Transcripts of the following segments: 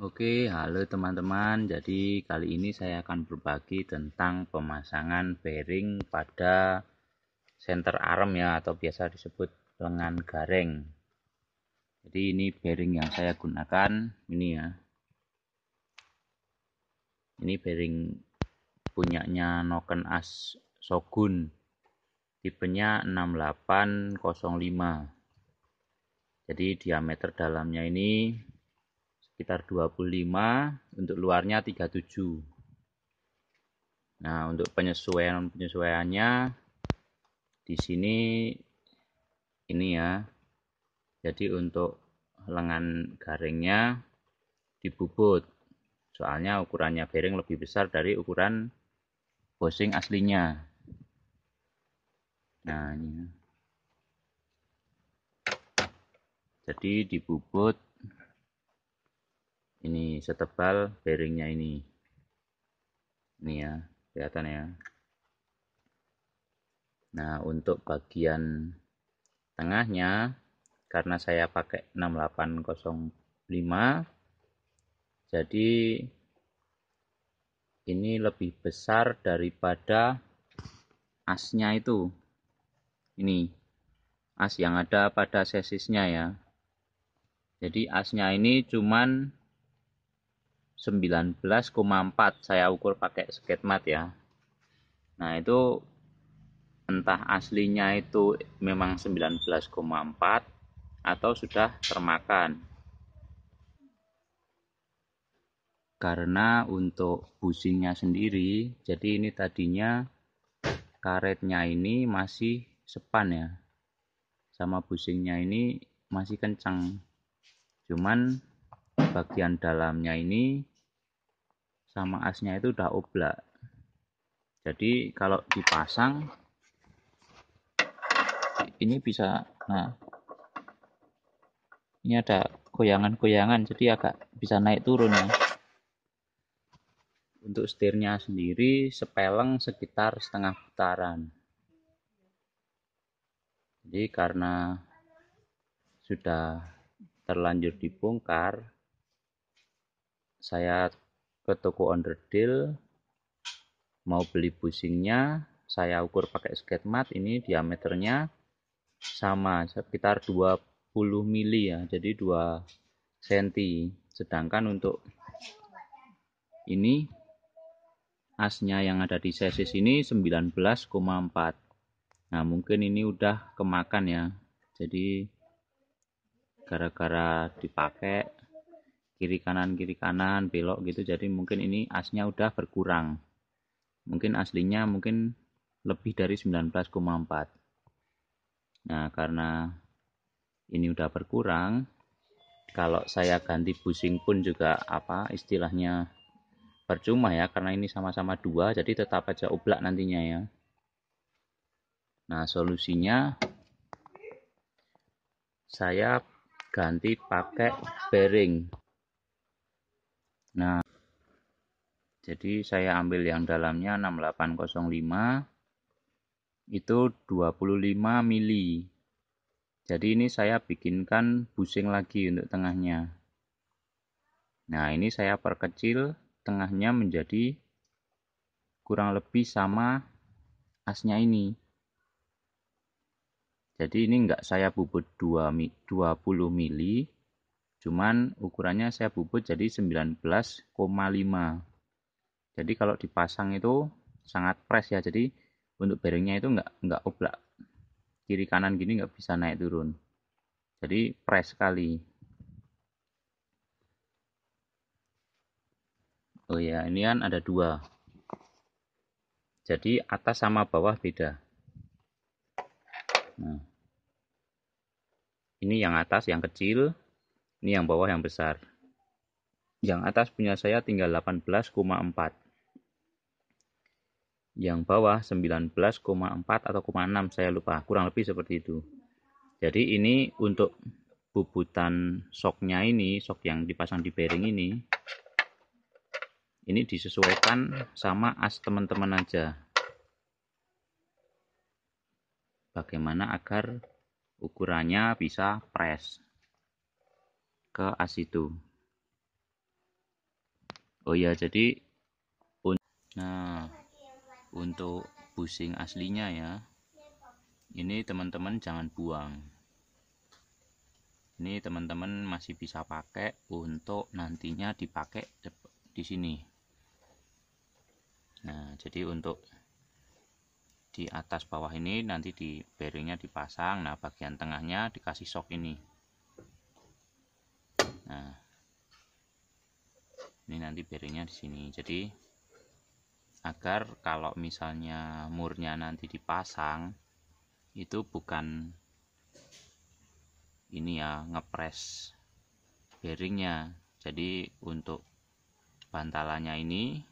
Oke, halo teman-teman. Jadi kali ini saya akan berbagi tentang pemasangan bearing pada center arm ya atau biasa disebut lengan gareng. Jadi ini bearing yang saya gunakan ini ya. Ini bearing punyanya Noken As Sogun. Tipenya 6805. Jadi diameter dalamnya ini sekitar 25 untuk luarnya 37 nah untuk penyesuaian penyesuaiannya di sini ini ya jadi untuk lengan garingnya dibubut soalnya ukurannya bearing lebih besar dari ukuran bosing aslinya nah ini ya. jadi dibubut ini setebal bearingnya ini ini ya kelihatan ya nah untuk bagian tengahnya karena saya pakai 6805 jadi ini lebih besar daripada asnya itu ini as yang ada pada sesisnya ya jadi asnya ini cuman 19,4 saya ukur pakai sketmat ya nah itu entah aslinya itu memang 19,4 atau sudah termakan karena untuk businya sendiri jadi ini tadinya karetnya ini masih sepan ya sama businya ini masih kencang cuman bagian dalamnya ini sama asnya itu udah oblak jadi kalau dipasang ini bisa nah ini ada goyangan-goyangan jadi agak bisa naik turun ya untuk setirnya sendiri sepeleng sekitar setengah putaran jadi karena sudah terlanjur dibongkar saya ke toko underdeal mau beli bushingnya saya ukur pakai mat ini diameternya sama sekitar 20 mili ya jadi 2 cm sedangkan untuk ini asnya yang ada di sesi ini 19,4 nah mungkin ini udah kemakan ya jadi gara-gara dipakai kiri kanan kiri kanan belok gitu jadi mungkin ini asnya udah berkurang mungkin aslinya mungkin lebih dari 19,4 nah karena ini udah berkurang kalau saya ganti busing pun juga apa istilahnya percuma ya karena ini sama-sama dua jadi tetap aja oblak nantinya ya nah solusinya saya ganti pakai bearing Nah, jadi saya ambil yang dalamnya 6805 itu 25 mili. Jadi ini saya bikinkan busing lagi untuk tengahnya. Nah, ini saya perkecil tengahnya menjadi kurang lebih sama asnya ini. Jadi ini enggak saya bubut 2 20 mili, Cuman ukurannya saya bubut jadi 19,5. Jadi kalau dipasang itu sangat press ya. Jadi untuk bearingnya itu nggak nggak oblak kiri kanan gini nggak bisa naik turun. Jadi press sekali. Oh ya, ini kan ada dua. Jadi atas sama bawah beda. Nah. Ini yang atas yang kecil, ini yang bawah yang besar. Yang atas punya saya tinggal 18,4. Yang bawah 19,4 atau 6 saya lupa. Kurang lebih seperti itu. Jadi ini untuk bubutan soknya ini, sok yang dipasang di bearing ini, ini disesuaikan sama as teman-teman aja. Bagaimana agar ukurannya bisa press ke as itu oh ya jadi un nah untuk pusing aslinya ya ini teman-teman jangan buang ini teman-teman masih bisa pakai untuk nantinya dipakai di sini nah jadi untuk di atas bawah ini nanti di bearingnya dipasang nah bagian tengahnya dikasih sok ini nah ini nanti bearingnya di sini jadi agar kalau misalnya murnya nanti dipasang itu bukan ini ya ngepres bearingnya jadi untuk bantalannya ini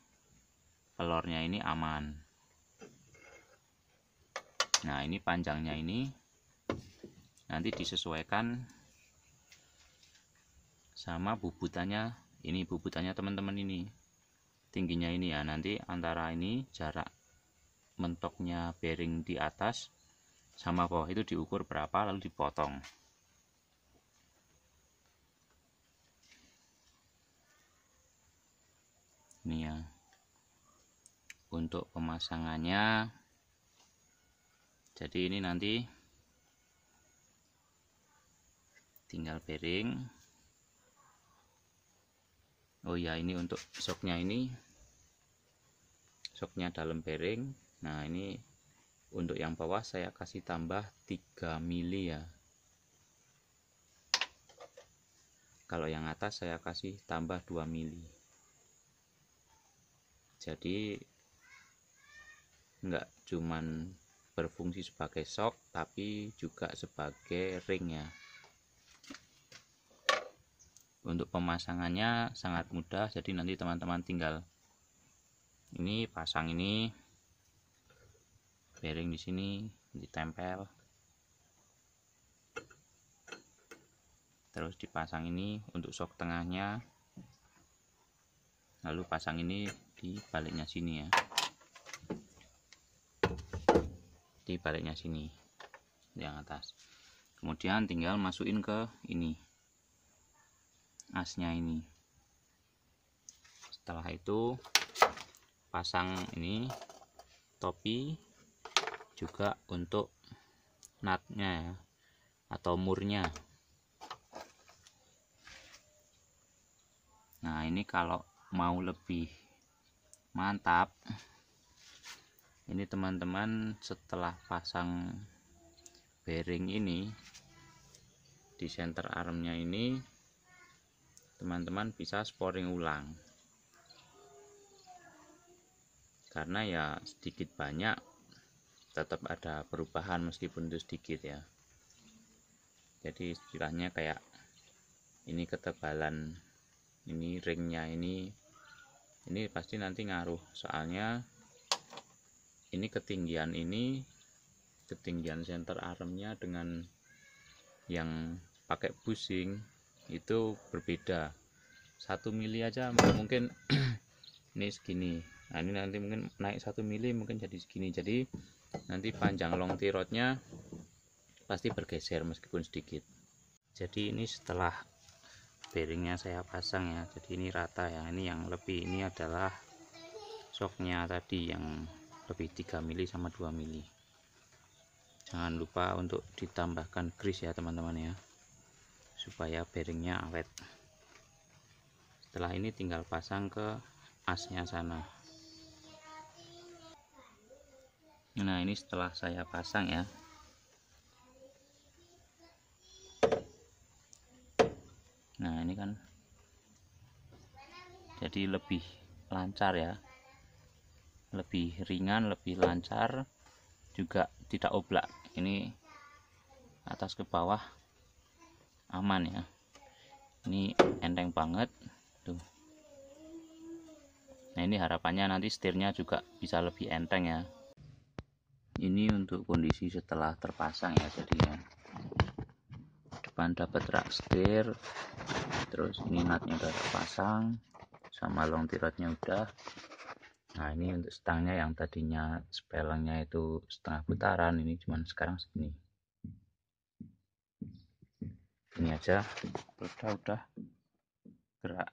pelornya ini aman nah ini panjangnya ini nanti disesuaikan sama bubutannya ini bubutannya teman-teman ini tingginya ini ya nanti antara ini jarak mentoknya bearing di atas sama bawah itu diukur berapa lalu dipotong ini ya untuk pemasangannya jadi ini nanti tinggal bearing oh ya ini untuk soknya ini soknya dalam bearing nah ini untuk yang bawah saya kasih tambah 3 mili ya kalau yang atas saya kasih tambah 2 mili jadi enggak cuman berfungsi sebagai sok tapi juga sebagai ring ya untuk pemasangannya sangat mudah jadi nanti teman-teman tinggal ini pasang ini bearing di sini ditempel terus dipasang ini untuk sok tengahnya lalu pasang ini di baliknya sini ya di baliknya sini yang atas kemudian tinggal masukin ke ini asnya ini setelah itu pasang ini topi juga untuk natnya ya atau murnya nah ini kalau mau lebih mantap ini teman-teman setelah pasang bearing ini di center armnya ini teman-teman bisa sporing ulang karena ya sedikit banyak tetap ada perubahan meskipun itu sedikit ya jadi istilahnya kayak ini ketebalan ini ringnya ini ini pasti nanti ngaruh soalnya ini ketinggian ini ketinggian center armnya dengan yang pakai pusing itu berbeda satu mili aja mungkin ini segini nah ini nanti mungkin naik satu mili mungkin jadi segini jadi nanti panjang long tirotnya pasti bergeser meskipun sedikit jadi ini setelah bearingnya saya pasang ya jadi ini rata ya ini yang lebih ini adalah soknya tadi yang lebih 3 mili sama 2 mili jangan lupa untuk ditambahkan grease ya teman-teman ya supaya bearingnya awet setelah ini tinggal pasang ke asnya sana nah ini setelah saya pasang ya nah ini kan jadi lebih lancar ya lebih ringan lebih lancar juga tidak oblak ini atas ke bawah aman ya ini enteng banget tuh nah ini harapannya nanti setirnya juga bisa lebih enteng ya ini untuk kondisi setelah terpasang ya jadinya depan dapat rak setir terus ini natnya udah terpasang sama long tiratnya udah nah ini untuk stangnya yang tadinya spelangnya itu setengah putaran ini cuman sekarang segini ini aja udah udah gerak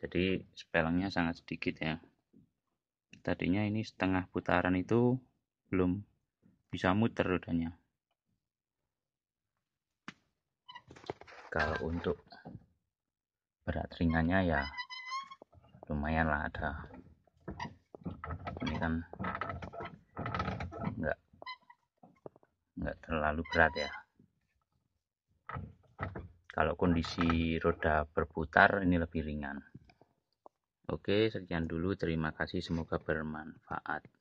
jadi spellnya sangat sedikit ya tadinya ini setengah putaran itu belum bisa muter rodanya kalau untuk berat ringannya ya lumayan lah ada ini kan enggak terlalu berat ya kalau kondisi roda berputar ini lebih ringan oke sekian dulu terima kasih semoga bermanfaat